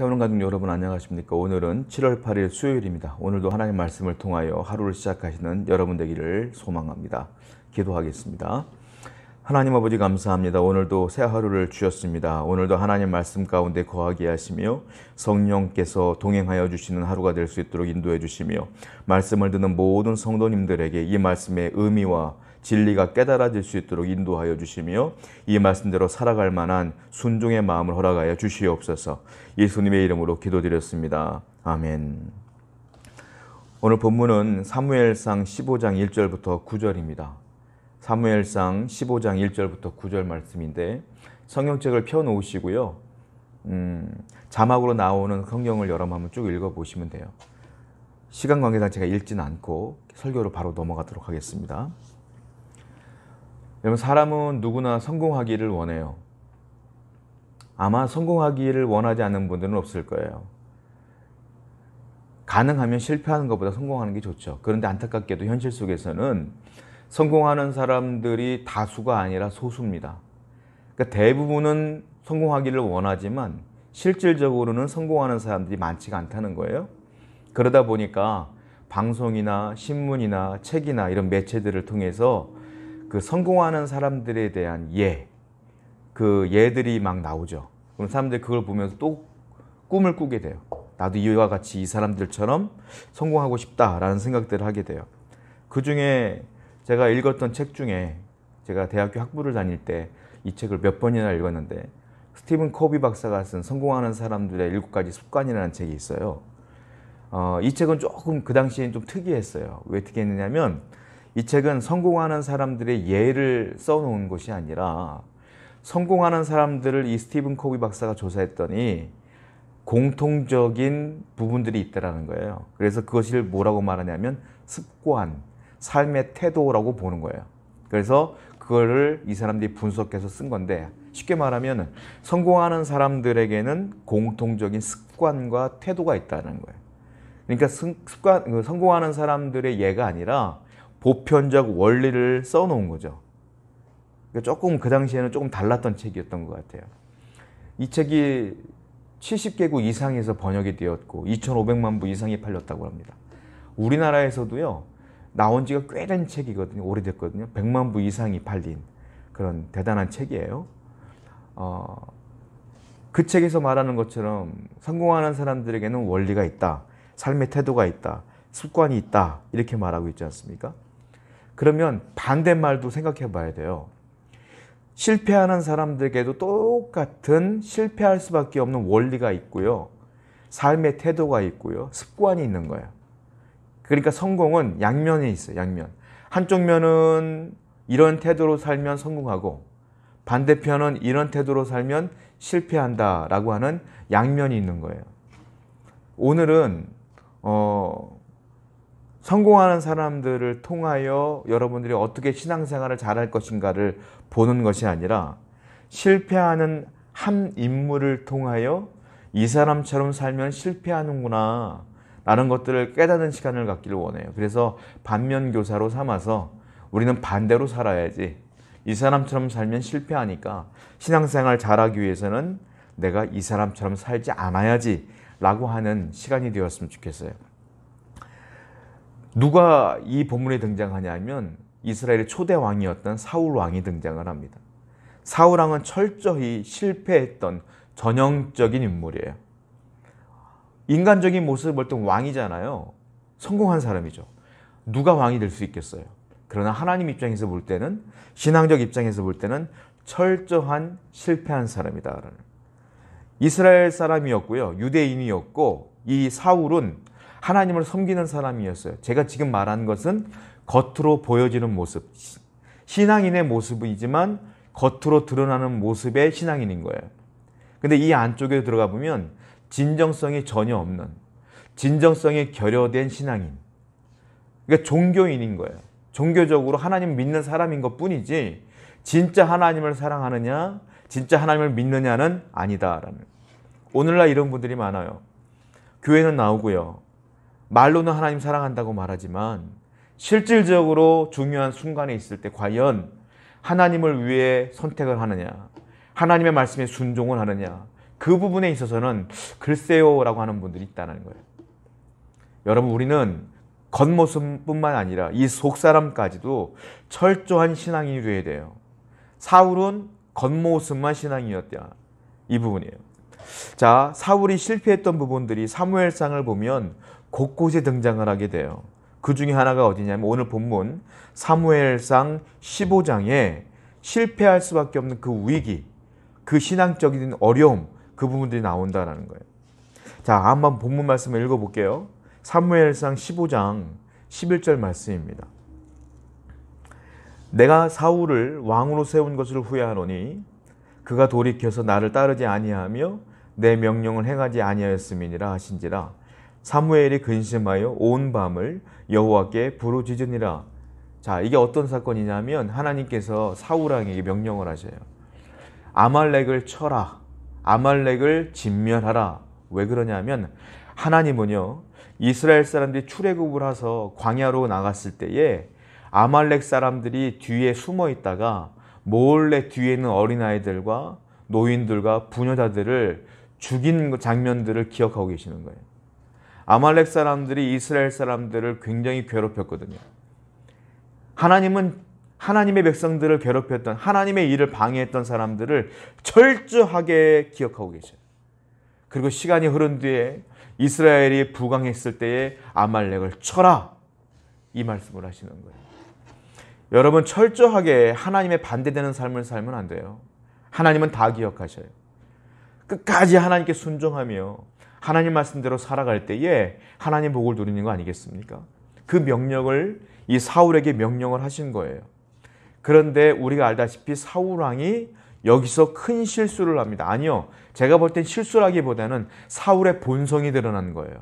세우는 가족 여러분 안녕하십니까? 오늘은 7월 8일 수요일입니다. 오늘도 하나님 말씀을 통하여 하루를 시작하시는 여러분 되기를 소망합니다. 기도하겠습니다. 하나님 아버지 감사합니다. 오늘도 새 하루를 주셨습니다. 오늘도 하나님 말씀 가운데 거하게 하시며 성령께서 동행하여 주시는 하루가 될 수 있도록 인도해 주시며 말씀을 듣는 모든 성도님들에게 이 말씀의 의미와 진리가 깨달아질 수 있도록 인도하여 주시며 이 말씀대로 살아갈 만한 순종의 마음을 허락하여 주시옵소서. 예수님의 이름으로 기도드렸습니다. 아멘. 오늘 본문은 사무엘상 15장 1절부터 9절입니다. 사무엘상 15장 1절부터 9절 말씀인데 성경책을 펴 놓으시고요. 음, 자막으로 나오는 성경을 여러분 한번 쭉 읽어 보시면 돼요. 시간 관계상 제가 읽진 않고 설교로 바로 넘어가도록 하겠습니다. 여러분 사람은 누구나 성공하기를 원해요. 아마 성공하기를 원하지 않는 분들은 없을 거예요. 가능하면 실패하는 것보다 성공하는 게 좋죠. 그런데 안타깝게도 현실 속에서는 성공하는 사람들이 다수가 아니라 소수입니다. 그러니까 대부분은 성공하기를 원하지만 실질적으로는 성공하는 사람들이 많지가 않다는 거예요. 그러다 보니까 방송이나 신문이나 책이나 이런 매체들을 통해서 그 성공하는 사람들에 대한 예, 그 예들이 막 나오죠. 그럼 사람들이 그걸 보면서 또 꿈을 꾸게 돼요. 나도 이와 같이 이 사람들처럼 성공하고 싶다라는 생각들을 하게 돼요. 그 중에 제가 읽었던 책 중에 제가 대학교 학부를 다닐 때 이 책을 몇 번이나 읽었는데 스티븐 코비 박사가 쓴 성공하는 사람들의 일곱 가지 습관이라는 책이 있어요. 어, 이 책은 조금 그당시에좀 특이했어요. 왜 특이했느냐면 이 책은 성공하는 사람들의 예를 써놓은 것이 아니라 성공하는 사람들을 이 스티븐 코비 박사가 조사했더니 공통적인 부분들이 있다라는 거예요. 그래서 그것을 뭐라고 말하냐면 습관, 삶의 태도라고 보는 거예요. 그래서 그거를 이 사람들이 분석해서 쓴 건데 쉽게 말하면 성공하는 사람들에게는 공통적인 습관과 태도가 있다는 거예요. 그러니까 습관, 그 성공하는 사람들의 예가 아니라 보편적 원리를 써놓은 거죠. 그러니까 조금 그 당시에는 조금 달랐던 책이었던 것 같아요. 이 책이 70개국 이상에서 번역이 되었고 2,500만 부 이상이 팔렸다고 합니다. 우리나라에서도요. 나온 지가 꽤 된 책이거든요. 오래됐거든요. 100만 부 이상이 팔린 그런 대단한 책이에요. 어, 그 책에서 말하는 것처럼 성공하는 사람들에게는 원리가 있다. 삶의 태도가 있다. 습관이 있다. 이렇게 말하고 있지 않습니까? 그러면 반대말도 생각해 봐야 돼요. 실패하는 사람들에게도 똑같은 실패할 수밖에 없는 원리가 있고요. 삶의 태도가 있고요. 습관이 있는 거예요. 그러니까 성공은 양면에 있어요. 양면. 한쪽 면은 이런 태도로 살면 성공하고 반대편은 이런 태도로 살면 실패한다라고 하는 양면이 있는 거예요. 오늘은 어 성공하는 사람들을 통하여 여러분들이 어떻게 신앙생활을 잘할 것인가를 보는 것이 아니라 실패하는 한 인물을 통하여 이 사람처럼 살면 실패하는구나 라는 것들을 깨닫는 시간을 갖기를 원해요. 그래서 반면교사로 삼아서 우리는 반대로 살아야지 이 사람처럼 살면 실패하니까 신앙생활 잘하기 위해서는 내가 이 사람처럼 살지 않아야지 라고 하는 시간이 되었으면 좋겠어요. 누가 이 본문에 등장하냐면 이스라엘의 초대 왕이었던 사울 왕이 등장을 합니다. 사울 왕은 철저히 실패했던 전형적인 인물이에요. 인간적인 모습을 볼땐 왕이잖아요. 성공한 사람이죠. 누가 왕이 될 수 있겠어요. 그러나 하나님 입장에서 볼 때는 신앙적 입장에서 볼 때는 철저한 실패한 사람이다. 이스라엘 사람이었고요. 유대인이었고 이 사울은 하나님을 섬기는 사람이었어요. 제가 지금 말한 것은 겉으로 보여지는 모습, 신앙인의 모습이지만 겉으로 드러나는 모습의 신앙인인 거예요. 근데 이 안쪽에 들어가 보면 진정성이 전혀 없는, 진정성이 결여된 신앙인. 그러니까 종교인인 거예요. 종교적으로 하나님 믿는 사람인 것 뿐이지, 진짜 하나님을 사랑하느냐, 진짜 하나님을 믿느냐는 아니다라는. 오늘날 이런 분들이 많아요. 교회는 나오고요. 말로는 하나님 사랑한다고 말하지만 실질적으로 중요한 순간에 있을 때 과연 하나님을 위해 선택을 하느냐, 하나님의 말씀에 순종을 하느냐, 그 부분에 있어서는 글쎄요라고 하는 분들이 있다는 거예요. 여러분, 우리는 겉모습뿐만 아니라 이 속사람까지도 철저한 신앙인이 되어야 돼요. 사울은 겉모습만 신앙이었다. 이 부분이에요. 자, 사울이 실패했던 부분들이 사무엘상을 보면 곳곳에 등장을 하게 돼요. 그 중에 하나가 어디냐면 오늘 본문 사무엘상 15장에 실패할 수밖에 없는 그 위기, 그 신앙적인 어려움, 그 부분들이 나온다라는 거예요. 자, 한번 본문 말씀을 읽어볼게요. 사무엘상 15장 11절 말씀입니다. 내가 사울을 왕으로 세운 것을 후회하노니 그가 돌이켜서 나를 따르지 아니하며 내 명령을 행하지 아니하였음이니라 하신지라 사무엘이 근심하여 온 밤을 여호와께 부르짖으니라. 자, 이게 어떤 사건이냐면 하나님께서 사울 왕에게 명령을 하셔요. 아말렉을 쳐라. 아말렉을 진멸하라. 왜 그러냐면 하나님은요. 이스라엘 사람들이 출애굽을 해서 광야로 나갔을 때에 아말렉 사람들이 뒤에 숨어 있다가 몰래 뒤에 있는 어린아이들과 노인들과 부녀자들을 죽인 장면들을 기억하고 계시는 거예요. 아말렉 사람들이 이스라엘 사람들을 굉장히 괴롭혔거든요. 하나님은 하나님의 백성들을 괴롭혔던 하나님의 일을 방해했던 사람들을 철저하게 기억하고 계셔 그리고 시간이 흐른 뒤에 이스라엘이 부강했을 때에 아말렉을 쳐라 이 말씀을 하시는 거예요. 여러분 철저하게 하나님의 반대되는 삶을 살면 안 돼요. 하나님은 다 기억하셔요. 끝까지 하나님께 순종하며 하나님 말씀대로 살아갈 때에 하나님 복을 누리는 거 아니겠습니까? 그 명령을 이 사울에게 명령을 하신 거예요. 그런데 우리가 알다시피 사울 왕이 여기서 큰 실수를 합니다. 아니요. 제가 볼 땐 실수라기보다는 사울의 본성이 드러난 거예요.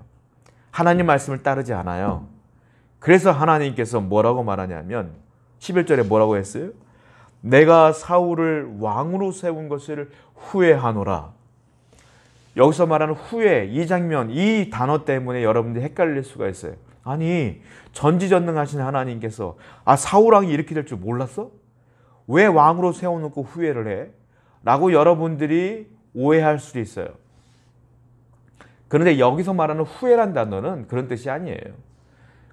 하나님 말씀을 따르지 않아요. 그래서 하나님께서 뭐라고 말하냐면 11절에 뭐라고 했어요? 내가 사울을 왕으로 세운 것을 후회하노라. 여기서 말하는 후에 이 장면, 이 단어 때문에 여러분들이 헷갈릴 수가 있어요. 아니, 전지전능하신 하나님께서 아, 사울랑이 이렇게 될 줄 몰랐어? 왜 왕으로 세워놓고 후회를 해? 라고 여러분들이 오해할 수도 있어요. 그런데 여기서 말하는 후회란 단어는 그런 뜻이 아니에요.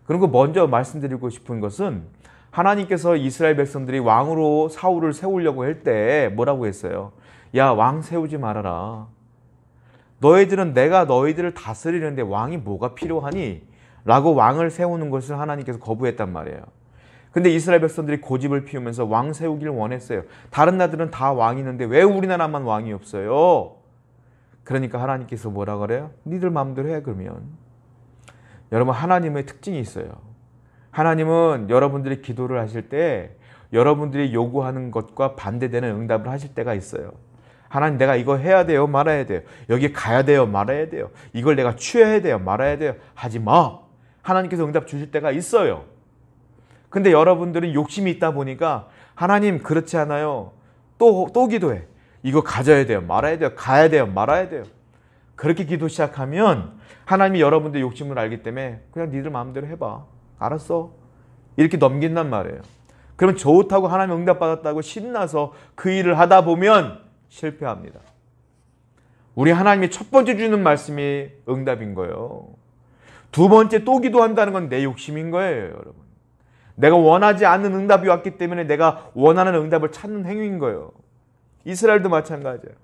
그리고 먼저 말씀드리고 싶은 것은 하나님께서 이스라엘 백성들이 왕으로 사울을 세우려고 할 때 뭐라고 했어요? 야, 왕 세우지 말아라. 너희들은 내가 너희들을 다스리는데 왕이 뭐가 필요하니? 라고 왕을 세우는 것을 하나님께서 거부했단 말이에요. 근데 이스라엘 백성들이 고집을 피우면서 왕 세우기를 원했어요. 다른 나들은 다 왕이 있는데 왜 우리나라만 왕이 없어요? 그러니까 하나님께서 뭐라 그래요? 니들 마음대로 해 그러면. 여러분 하나님의 특징이 있어요. 하나님은 여러분들이 기도를 하실 때 여러분들이 요구하는 것과 반대되는 응답을 하실 때가 있어요. 하나님 내가 이거 해야 돼요 말아야 돼요 여기 가야 돼요 말아야 돼요 이걸 내가 취해야 돼요 말아야 돼요 하지 마 하나님께서 응답 주실 때가 있어요 근데 여러분들은 욕심이 있다 보니까 하나님 그렇지 않아요 또, 또 기도해 이거 가져야 돼요 말아야 돼요 가야 돼요 말아야 돼요 그렇게 기도 시작하면 하나님이 여러분들 욕심을 알기 때문에 그냥 니들 마음대로 해봐 알았어 이렇게 넘긴단 말이에요 그러면 좋다고 하나님 응답받았다고 신나서 그 일을 하다 보면 실패합니다. 우리 하나님이 첫 번째 주는 말씀이 응답인 거예요. 두 번째 또 기도한다는 건 내 욕심인 거예요, 여러분. 내가 원하지 않는 응답이 왔기 때문에 내가 원하는 응답을 찾는 행위인 거예요. 이스라엘도 마찬가지예요.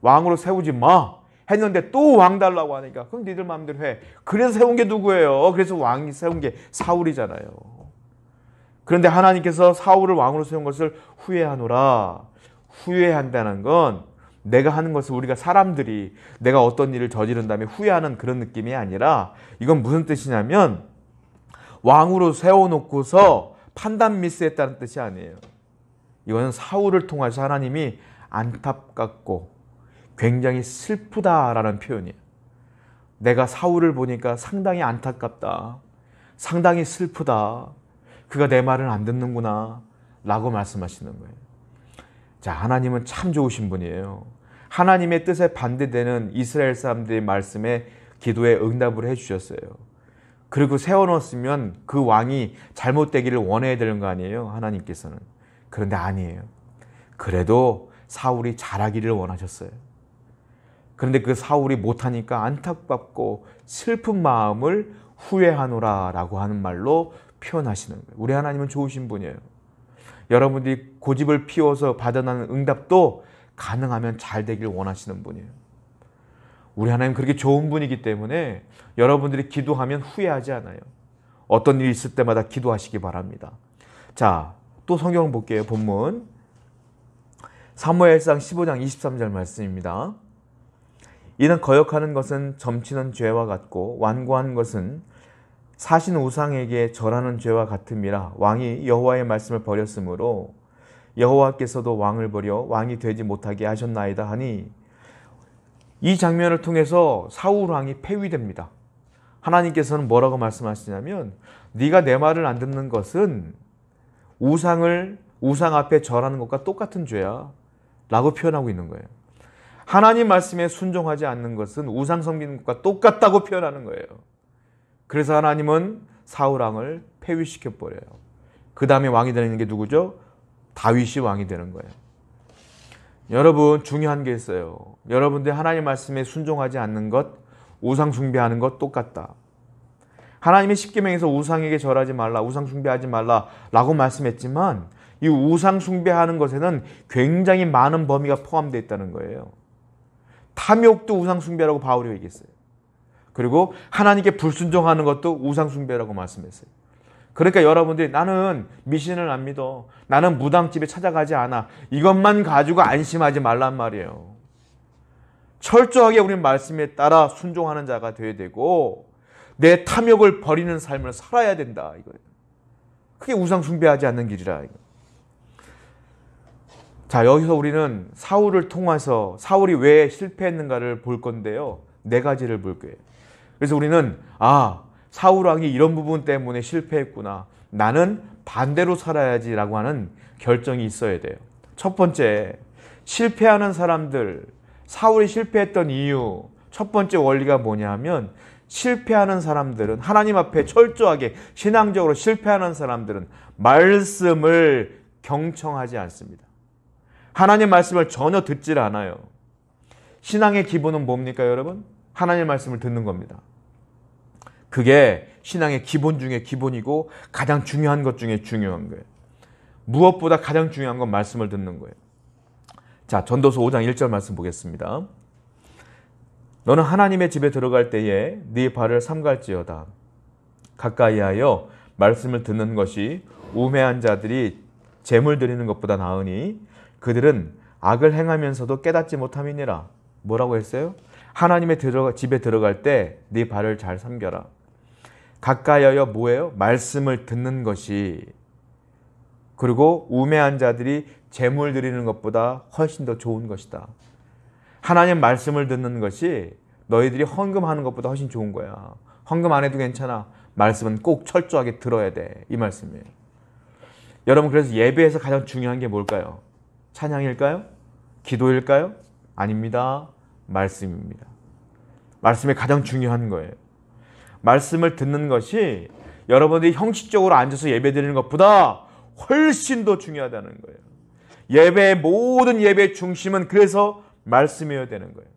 왕으로 세우지 마. 했는데 또 왕 달라고 하니까 그럼 니들 마음대로 해. 그래서 세운 게 누구예요? 그래서 왕이 세운 게 사울이잖아요. 그런데 하나님께서 사울을 왕으로 세운 것을 후회하노라. 후회한다는 건 내가 하는 것을 우리가 사람들이 내가 어떤 일을 저지른 다음에 후회하는 그런 느낌이 아니라 이건 무슨 뜻이냐면 왕으로 세워놓고서 판단 미스했다는 뜻이 아니에요. 이거는 사울를 통해서 하나님이 안타깝고 굉장히 슬프다라는 표현이에요. 내가 사울를 보니까 상당히 안타깝다. 상당히 슬프다. 그가 내 말을 안 듣는구나. 라고 말씀하시는 거예요. 자, 하나님은 참 좋으신 분이에요. 하나님의 뜻에 반대되는 이스라엘 사람들의 말씀에 기도에 응답을 해주셨어요. 그리고 세워놓았으면 그 왕이 잘못되기를 원해야 되는 거 아니에요? 하나님께서는. 그런데 아니에요. 그래도 사울이 잘하기를 원하셨어요. 그런데 그 사울이 못하니까 안타깝고 슬픈 마음을 후회하노라 라고 하는 말로 표현하시는 거예요. 우리 하나님은 좋으신 분이에요. 여러분들이 고집을 피워서 받아나는 응답도 가능하면 잘 되길 원하시는 분이에요. 우리 하나님 그렇게 좋은 분이기 때문에 여러분들이 기도하면 후회하지 않아요. 어떤 일 있을 때마다 기도하시기 바랍니다. 자, 또 성경 볼게요. 본문. 사무엘상 15장 23절 말씀입니다. 이는 거역하는 것은 점치는 죄와 같고 완고한 것은 사신 우상에게 절하는 죄와 같음이라 왕이 여호와의 말씀을 버렸으므로 여호와께서도 왕을 버려 왕이 되지 못하게 하셨나이다 하니 이 장면을 통해서 사울 왕이 폐위됩니다. 하나님께서는 뭐라고 말씀하시냐면 네가 내 말을 안 듣는 것은 우상을 우상 앞에 절하는 것과 똑같은 죄야 라고 표현하고 있는 거예요. 하나님 말씀에 순종하지 않는 것은 우상 섬기는 것과 똑같다고 표현하는 거예요. 그래서 하나님은 사울 왕을 폐위시켜 버려요. 그 다음에 왕이 되는 게 누구죠? 다윗이 왕이 되는 거예요. 여러분 중요한 게 있어요. 여러분들 하나님 말씀에 순종하지 않는 것, 우상 숭배하는 것 똑같다. 하나님의 십계명에서 우상에게 절하지 말라, 우상 숭배하지 말라라고 말씀했지만 이 우상 숭배하는 것에는 굉장히 많은 범위가 포함되어 있다는 거예요. 탐욕도 우상 숭배라고 바울이 얘기했어요. 그리고 하나님께 불순종하는 것도 우상 숭배라고 말씀했어요. 그러니까 여러분들이 나는 미신을 안 믿어. 나는 무당집에 찾아가지 않아. 이것만 가지고 안심하지 말란 말이에요. 철저하게 우리 말씀에 따라 순종하는 자가 되어야 되고 내 탐욕을 버리는 삶을 살아야 된다 이거예요. 그게 우상 숭배하지 않는 길이라 자 여기서 우리는 사울을 통해서 사울이 왜 실패했는가를 볼 건데요. 네 가지를 볼 거예요. 그래서 우리는 아 사울왕이 이런 부분 때문에 실패했구나. 나는 반대로 살아야지라고 하는 결정이 있어야 돼요. 첫 번째, 실패하는 사람들, 사울이 실패했던 이유, 첫 번째 원리가 뭐냐 하면 실패하는 사람들은 하나님 앞에 철저하게 신앙적으로 실패하는 사람들은 말씀을 경청하지 않습니다. 하나님 말씀을 전혀 듣질 않아요. 신앙의 기본은 뭡니까, 여러분? 하나님 말씀을 듣는 겁니다. 그게 신앙의 기본 중에 기본이고 가장 중요한 것 중에 중요한 거예요. 무엇보다 가장 중요한 건 말씀을 듣는 거예요. 자, 전도서 5장 1절 말씀 보겠습니다. 너는 하나님의 집에 들어갈 때에 네 발을 삼갈지어다. 가까이하여 말씀을 듣는 것이 우매한 자들이 재물 드리는 것보다 나으니 그들은 악을 행하면서도 깨닫지 못함이니라. 뭐라고 했어요? 하나님의 들어가, 집에 들어갈 때 네 발을 잘 삼겨라. 가까이하여 뭐예요? 말씀을 듣는 것이 그리고 우매한 자들이 재물 드리는 것보다 훨씬 더 좋은 것이다. 하나님 말씀을 듣는 것이 너희들이 헌금하는 것보다 훨씬 좋은 거야. 헌금 안 해도 괜찮아. 말씀은 꼭 철저하게 들어야 돼. 이 말씀이에요. 여러분 그래서 예배에서 가장 중요한 게 뭘까요? 찬양일까요? 기도일까요? 아닙니다. 말씀입니다. 말씀이 가장 중요한 거예요. 말씀을 듣는 것이 여러분들이 형식적으로 앉아서 예배드리는 것보다 훨씬 더 중요하다는 거예요. 예배의 모든 예배의 중심은 그래서 말씀이어야 되는 거예요.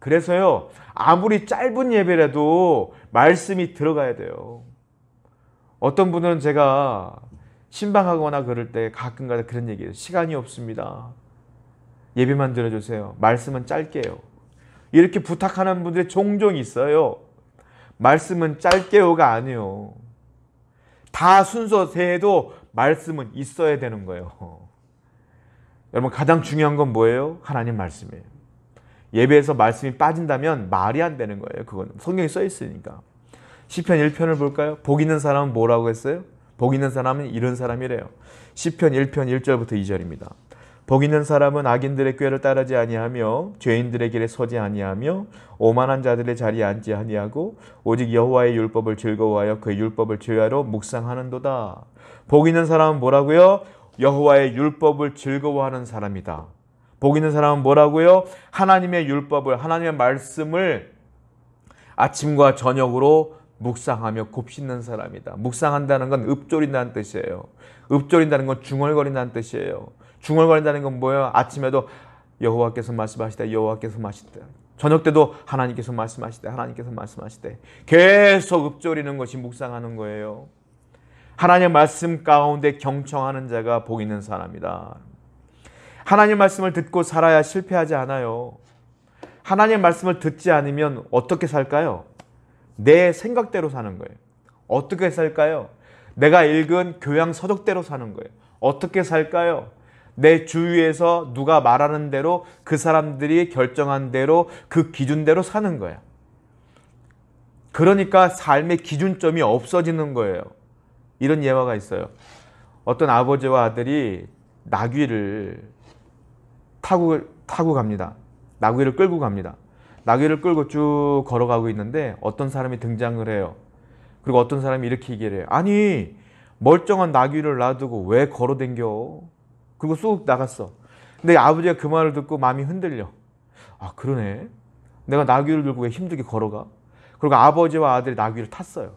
그래서요. 아무리 짧은 예배라도 말씀이 들어가야 돼요. 어떤 분은 제가 신방하거나 그럴 때 가끔가다 그런 얘기예요. 시간이 없습니다. 예배만 들어주세요. 말씀은 짧게요. 이렇게 부탁하는 분들이 종종 있어요. 말씀은 짧게요가 아니요다 순서 세도 말씀은 있어야 되는 거예요. 여러분 가장 중요한 건 뭐예요? 하나님 말씀이에요. 예배에서 말씀이 빠진다면 말이 안 되는 거예요. 그건 성경이 써 있으니까. 시편 1편을 볼까요? 복 있는 사람은 뭐라고 했어요? 복 있는 사람은 이런 사람이래요. 시편 1편 1절부터 2절입니다. 복 있는 사람은 악인들의 꾀를 따르지 아니하며 죄인들의 길에 서지 아니하며 오만한 자들의 자리에 앉지 아니하고 오직 여호와의 율법을 즐거워하여 그 율법을 즐하로 묵상하는도다. 복 있는 사람은 뭐라고요? 여호와의 율법을 즐거워하는 사람이다. 복 있는 사람은 뭐라고요? 하나님의 율법을 하나님의 말씀을 아침과 저녁으로 묵상하며 곱씹는 사람이다. 묵상한다는 건 읊조린다는 뜻이에요. 읊조린다는 건 중얼거린다는 뜻이에요. 중얼거린다는 건 뭐예요? 아침에도 여호와께서 말씀하시되 여호와께서 말씀하시되 저녁 때도 하나님께서 말씀하시되 하나님께서 말씀하시되 계속 읊조리는 것이 묵상하는 거예요. 하나님의 말씀 가운데 경청하는 자가 복 있는 사람이다. 하나님 말씀을 듣고 살아야 실패하지 않아요. 하나님 말씀을 듣지 않으면 어떻게 살까요? 내 생각대로 사는 거예요. 어떻게 살까요? 내가 읽은 교양 서적대로 사는 거예요. 어떻게 살까요? 내 주위에서 누가 말하는 대로 그 사람들이 결정한 대로 그 기준대로 사는 거야. 그러니까 삶의 기준점이 없어지는 거예요. 이런 예화가 있어요. 어떤 아버지와 아들이 나귀를 타고, 타고 갑니다. 나귀를 끌고 갑니다. 나귀를 끌고 쭉 걸어가고 있는데 어떤 사람이 등장을 해요. 그리고 어떤 사람이 이렇게 얘기를 해요. 아니, 멀쩡한 나귀를 놔두고 왜 걸어 댕겨? 그리고 쑥 나갔어. 근데 아버지가 그 말을 듣고 마음이 흔들려. 아 그러네. 내가 나귀를 들고 왜 힘들게 걸어가? 그리고 아버지와 아들이 나귀를 탔어요.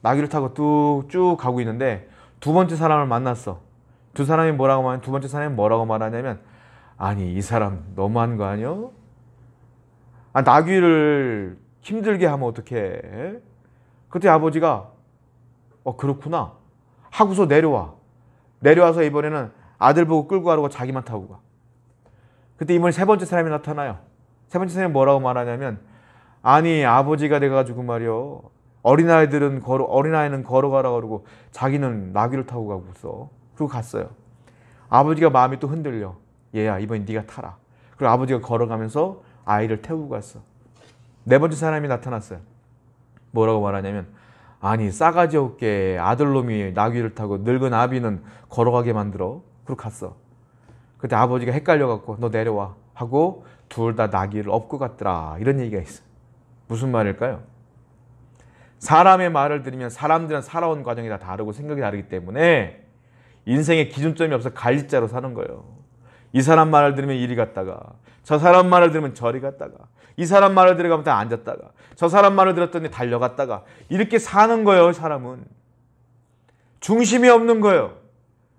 나귀를 타고 뚝쭉 가고 있는데 두 번째 사람을 만났어. 두 사람이 뭐라고 말하냐? 두 번째 사람이 뭐라고 말하냐면 아니 이 사람 너무한 거아니요아 나귀를 힘들게 하면 어떡해? 그때 아버지가 어 그렇구나 하고서 내려와. 내려와서 이번에는 아들 보고 끌고 가라고 자기만 타고 가. 그때 이번에 세 번째 사람이 나타나요. 세 번째 사람이 뭐라고 말하냐면 아니 아버지가 돼가지고 말이요. 어린아이들은 걸어, 어린아이는 걸어가라 그러고 자기는 나귀를 타고 가고 있어. 그리고 갔어요. 아버지가 마음이 또 흔들려. 얘야 이번엔 네가 타라. 그리고 아버지가 걸어가면서 아이를 태우고 갔어. 네 번째 사람이 나타났어요. 뭐라고 말하냐면 아니 싸가지 없게 아들놈이 나귀를 타고 늙은 아비는 걸어가게 만들어. 그리고 갔어. 그때 아버지가 헷갈려갖고 너 내려와 하고 둘 다 나귀를 업고 갔더라 이런 얘기가 있어. 무슨 말일까요? 사람의 말을 들으면 사람들은 살아온 과정이 다 다르고 생각이 다르기 때문에 인생의 기준점이 없어 갈리자로 사는 거예요. 이 사람 말을 들으면 이리 갔다가 저 사람 말을 들으면 저리 갔다가 이 사람 말을 들으면 다 앉았다가 저 사람 말을 들었더니 달려갔다가 이렇게 사는 거예요 사람은 중심이 없는 거예요.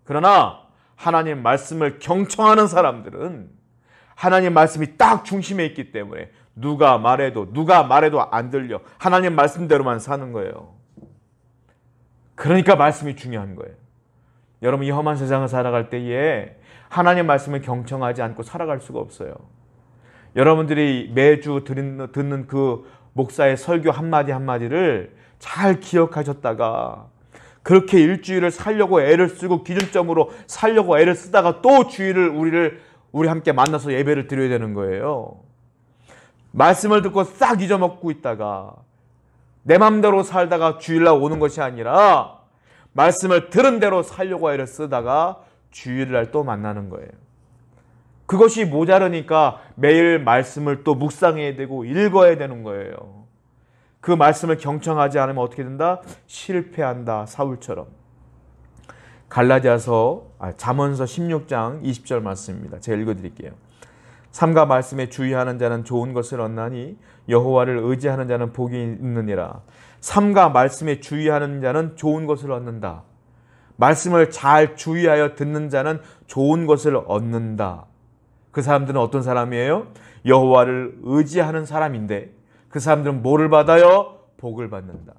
그러나 하나님 말씀을 경청하는 사람들은 하나님 말씀이 딱 중심에 있기 때문에 누가 말해도 누가 말해도 안 들려 하나님 말씀대로만 사는 거예요. 그러니까 말씀이 중요한 거예요. 여러분 이 험한 세상을 살아갈 때에 하나님 말씀을 경청하지 않고 살아갈 수가 없어요. 여러분들이 매주 듣는, 그 목사의 설교 한마디 한마디를 잘 기억하셨다가 그렇게 일주일을 살려고 애를 쓰고 기준점으로 살려고 애를 쓰다가 또 주일을 우리를 우리 함께 만나서 예배를 드려야 되는 거예요. 말씀을 듣고 싹 잊어먹고 있다가 내 맘대로 살다가 주일날 오는 것이 아니라 말씀을 들은 대로 살려고 애를 쓰다가 주일날 또 만나는 거예요. 그것이 모자르니까 매일 말씀을 또 묵상해야 되고 읽어야 되는 거예요. 그 말씀을 경청하지 않으면 어떻게 된다? 실패한다. 사울처럼. 갈라디아서 아, 잠언서 16장 20절 말씀입니다. 제가 읽어 드릴게요. 삼가 말씀에 주의하는 자는 좋은 것을 얻나니 여호와를 의지하는 자는 복이 있느니라. 삼가 말씀에 주의하는 자는 좋은 것을 얻는다. 말씀을 잘 주의하여 듣는 자는 좋은 것을 얻는다. 그 사람들은 어떤 사람이에요? 여호와를 의지하는 사람인데 그 사람들은 뭐를 받아요? 복을 받는다.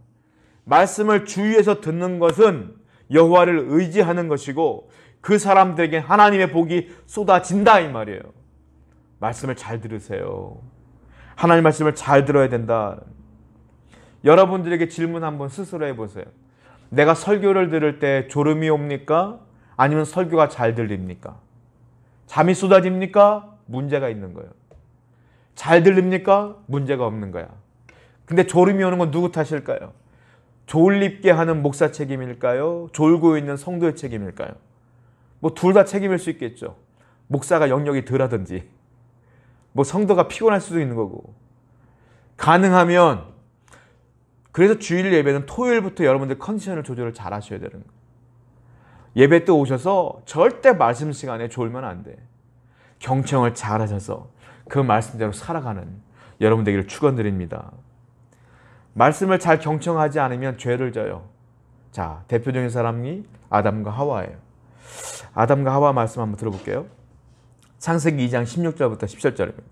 말씀을 주위에서 듣는 것은 여호와를 의지하는 것이고 그 사람들에게 하나님의 복이 쏟아진다 이 말이에요. 말씀을 잘 들으세요. 하나님 말씀을 잘 들어야 된다. 여러분들에게 질문 한번 스스로 해보세요. 내가 설교를 들을 때 졸음이 옵니까? 아니면 설교가 잘 들립니까? 잠이 쏟아집니까? 문제가 있는 거예요. 잘 들립니까? 문제가 없는 거야. 근데 졸음이 오는 건 누구 탓일까요? 졸립게 하는 목사 책임일까요? 졸고 있는 성도의 책임일까요? 뭐 둘 다 책임일 수 있겠죠. 목사가 영역이 덜하든지, 뭐 성도가 피곤할 수도 있는 거고. 가능하면 그래서 주일 예배는 토요일부터 여러분들 컨디션을 조절을 잘 하셔야 되는 거예요. 예배 때 오셔서 절대 말씀 시간에 졸면 안 돼. 경청을 잘 하셔서 그 말씀대로 살아가는 여러분 되기를 축원드립니다. 말씀을 잘 경청하지 않으면 죄를 져요. 자, 대표적인 사람이 아담과 하와예요. 아담과 하와 말씀 한번 들어볼게요. 창세기 2장 16절부터 17절입니다.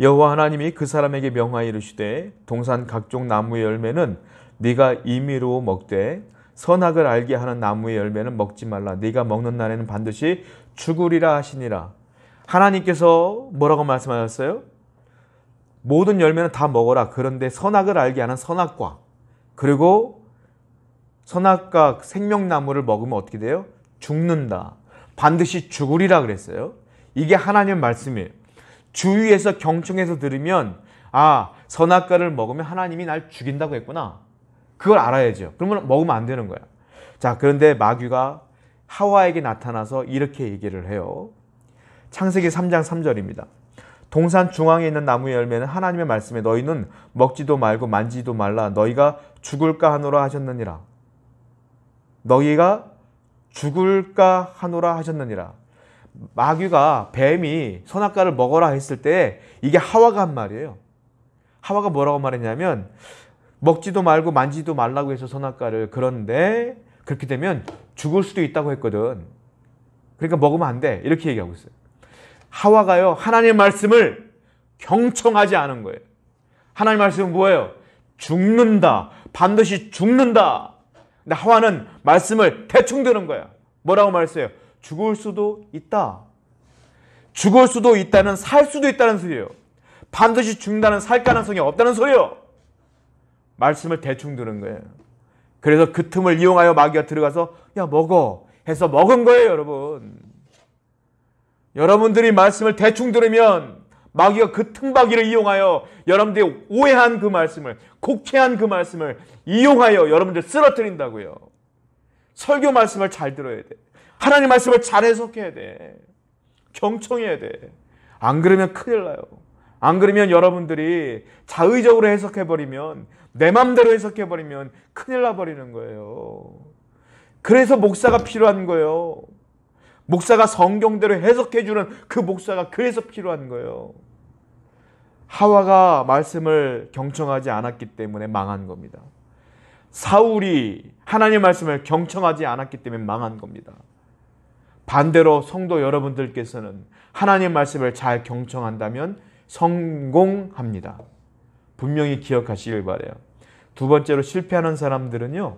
여호와 하나님이 그 사람에게 명하여 이르시되 동산 각종 나무의 열매는 네가 임의로 먹되 선악을 알게 하는 나무의 열매는 먹지 말라 네가 먹는 날에는 반드시 죽으리라 하시니라 하나님께서 뭐라고 말씀하셨어요? 모든 열매는 다 먹어라. 그런데 선악을 알게 하는 선악과 그리고 선악과 생명나무를 먹으면 어떻게 돼요? 죽는다. 반드시 죽으리라 그랬어요. 이게 하나님 말씀이에요. 주위에서 경청해서 들으면 아 선악과를 먹으면 하나님이 날 죽인다고 했구나. 그걸 알아야죠. 그러면 먹으면 안 되는 거야. 자 그런데 마귀가 하와에게 나타나서 이렇게 얘기를 해요. 창세기 3장 3절입니다. 동산 중앙에 있는 나무 열매는 하나님의 말씀에 너희는 먹지도 말고 만지도 말라 너희가 죽을까 하노라 하셨느니라. 너희가 죽을까 하노라 하셨느니라. 마귀가 뱀이 선악과를 먹어라 했을 때 이게 하와가 한 말이에요. 하와가 뭐라고 말했냐면 먹지도 말고 만지도 말라고 해서 선악과를 그런데 그렇게 되면 죽을 수도 있다고 했거든. 그러니까 먹으면 안 돼. 이렇게 얘기하고 있어요. 하와가요 하나님의 말씀을 경청하지 않은 거예요. 하나님의 말씀은 뭐예요? 죽는다. 반드시 죽는다. 근데 하와는 말씀을 대충 드는 거예요 뭐라고 말했어요? 죽을 수도 있다. 죽을 수도 있다는 살 수도 있다는 소리예요. 반드시 죽는다는 살 가능성이 없다는 소리요. 예 말씀을 대충 드는 거예요. 그래서 그 틈을 이용하여 마귀가 들어가서 야 먹어 해서 먹은 거예요, 여러분. 여러분들이 말씀을 대충 들으면 마귀가 그 틈바귀를 이용하여 여러분들이 오해한 그 말씀을, 곡해한 그 말씀을 이용하여 여러분들 쓰러뜨린다고요. 설교 말씀을 잘 들어야 돼. 하나님 말씀을 잘 해석해야 돼. 경청해야 돼. 안 그러면 큰일 나요. 안 그러면 여러분들이 자의적으로 해석해버리면, 내 맘대로 해석해버리면 큰일 나버리는 거예요. 그래서 목사가 필요한 거예요. 목사가 성경대로 해석해주는 그 목사가 그래서 필요한 거예요. 하와가 말씀을 경청하지 않았기 때문에 망한 겁니다. 사울이 하나님 말씀을 경청하지 않았기 때문에 망한 겁니다. 반대로 성도 여러분들께서는 하나님 말씀을 잘 경청한다면 성공합니다. 분명히 기억하시길 바래요. 두 번째로 실패하는 사람들은요.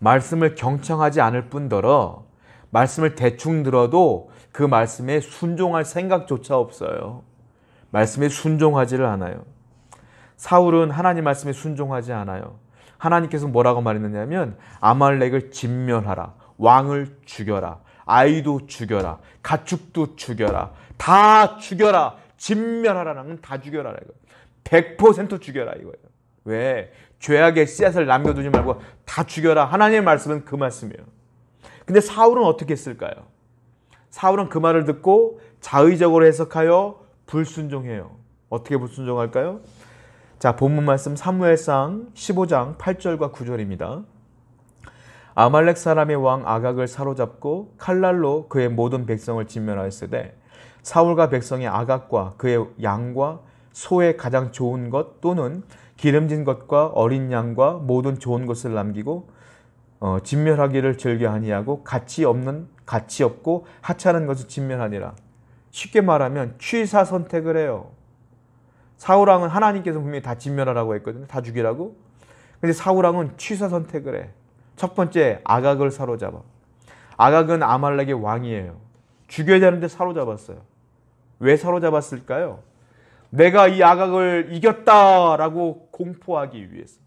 말씀을 경청하지 않을 뿐더러 말씀을 대충 들어도 그 말씀에 순종할 생각조차 없어요. 말씀에 순종하지를 않아요. 사울은 하나님 말씀에 순종하지 않아요. 하나님께서 뭐라고 말했느냐면 아말렉을 진멸하라. 왕을 죽여라. 아이도 죽여라. 가축도 죽여라. 다 죽여라. 진멸하라는 다 죽여라 이거. 100% 죽여라 이거예요. 왜? 죄악의 씨앗을 남겨두지 말고 다 죽여라. 하나님의 말씀은 그 말씀이에요. 근데 사울은 어떻게 했을까요? 사울은 그 말을 듣고 자의적으로 해석하여 불순종해요. 어떻게 불순종할까요? 자, 본문 말씀 사무엘상 15장 8절과 9절입니다. 아말렉 사람의 왕 아각을 사로잡고 칼날로 그의 모든 백성을 진멸하였으되 사울과 백성의 아각과 그의 양과 소의 가장 좋은 것 또는 기름진 것과 어린 양과 모든 좋은 것을 남기고 어, 진멸하기를 즐겨하니하고 가치 없는 가치 없고 하찮은 것을 진멸하니라. 쉽게 말하면 취사 선택을 해요. 사울 왕은 하나님께서 분명히 다 진멸하라고 했거든요. 다 죽이라고. 근데 사울 왕은 취사 선택을 해. 첫 번째 아각을 사로잡아. 아각은 아말렉의 왕이에요. 죽여야 되는데 사로잡았어요. 왜 사로잡았을까요? 내가 이 아각을 이겼다라고 공포하기 위해서.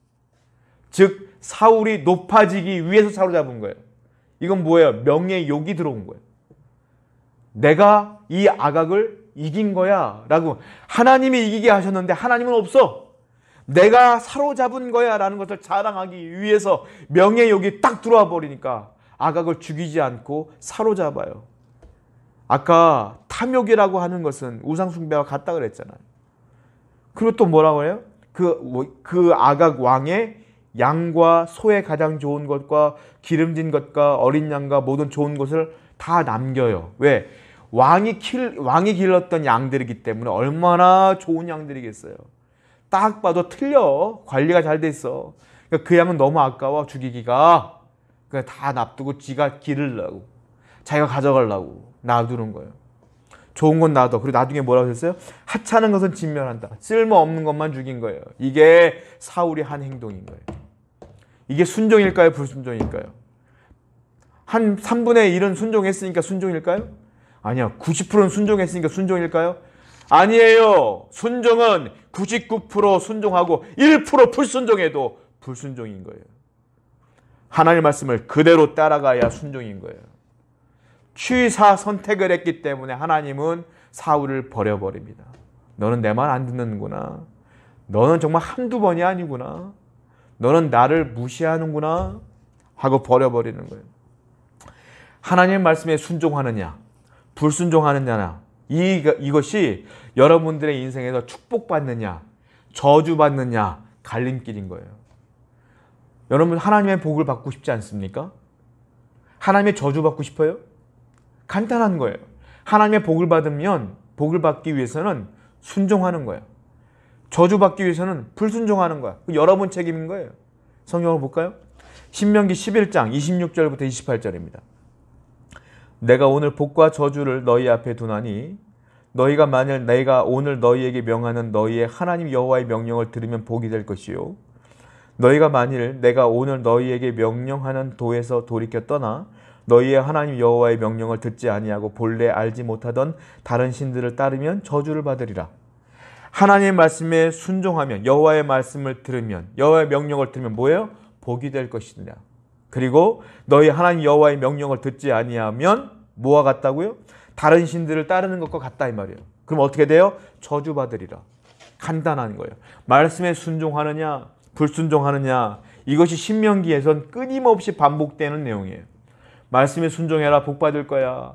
즉 사울이 높아지기 위해서 사로잡은 거예요. 이건 뭐예요? 명예욕이 들어온 거예요. 내가 이 악악을 이긴 거야. 라고 하나님이 이기게 하셨는데 하나님은 없어. 내가 사로잡은 거야. 라는 것을 자랑하기 위해서 명예욕이 딱 들어와 버리니까 악악을 죽이지 않고 사로잡아요. 아까 탐욕이라고 하는 것은 우상숭배와 같다 그랬잖아요. 그리고 또 뭐라고 해요? 그, 그 악악 왕의 양과 소의 가장 좋은 것과 기름진 것과 어린 양과 모든 좋은 것을 다 남겨요. 왜? 왕이 킬, 왕이 길렀던 양들이기 때문에 얼마나 좋은 양들이겠어요. 딱 봐도 틀려. 관리가 잘 돼 있어. 그러니까 그 양은 너무 아까워 죽이기가. 그러니까 다 놔두고 지가 기르려고. 자기가 가져가려고 놔두는 거예요. 좋은 건 놔둬. 그리고 나중에 뭐라고 했어요? 하찮은 것은 진멸한다. 쓸모없는 것만 죽인 거예요. 이게 사울이 한 행동인 거예요. 이게 순종일까요? 불순종일까요? 한 3분의 1은 순종했으니까 순종일까요? 아니야. 90%는 순종했으니까 순종일까요? 아니에요. 순종은 99% 순종하고 1% 불순종해도 불순종인 거예요. 하나님 말씀을 그대로 따라가야 순종인 거예요. 취사 선택을 했기 때문에 하나님은 사울을 버려버립니다. 너는 내 말 안 듣는구나. 너는 정말 한두 번이 아니구나. 너는 나를 무시하는구나 하고 버려버리는 거예요. 하나님 말씀에 순종하느냐, 불순종하느냐, 이, 이것이 여러분들의 인생에서 축복받느냐, 저주받느냐, 갈림길인 거예요. 여러분, 하나님의 복을 받고 싶지 않습니까? 하나님의 저주받고 싶어요? 간단한 거예요. 하나님의 복을 받으면, 복을 받기 위해서는 순종하는 거예요. 저주받기 위해서는 불순종하는 거야. 그 여러분 책임인 거예요. 성경을 볼까요? 신명기 11장 26절부터 28절입니다. 내가 오늘 복과 저주를 너희 앞에 두나니 너희가 만일 내가 오늘 너희에게 명하는 너희의 하나님 여호와의 명령을 들으면 복이 될 것이요 너희가 만일 내가 오늘 너희에게 명령하는 도에서 돌이켜 떠나 너희의 하나님 여호와의 명령을 듣지 아니하고 본래 알지 못하던 다른 신들을 따르면 저주를 받으리라. 하나님의 말씀에 순종하면 여호와의 말씀을 들으면 여호와의 명령을 들으면 뭐예요? 복이 될 것이냐. 그리고 너희 하나님 여호와의 명령을 듣지 아니하면 뭐와 같다고요? 다른 신들을 따르는 것과 같다 이 말이에요. 그럼 어떻게 돼요? 저주받으리라. 간단한 거예요. 말씀에 순종하느냐 불순종하느냐 이것이 신명기에선 끊임없이 반복되는 내용이에요. 말씀에 순종해라 복 받을 거야.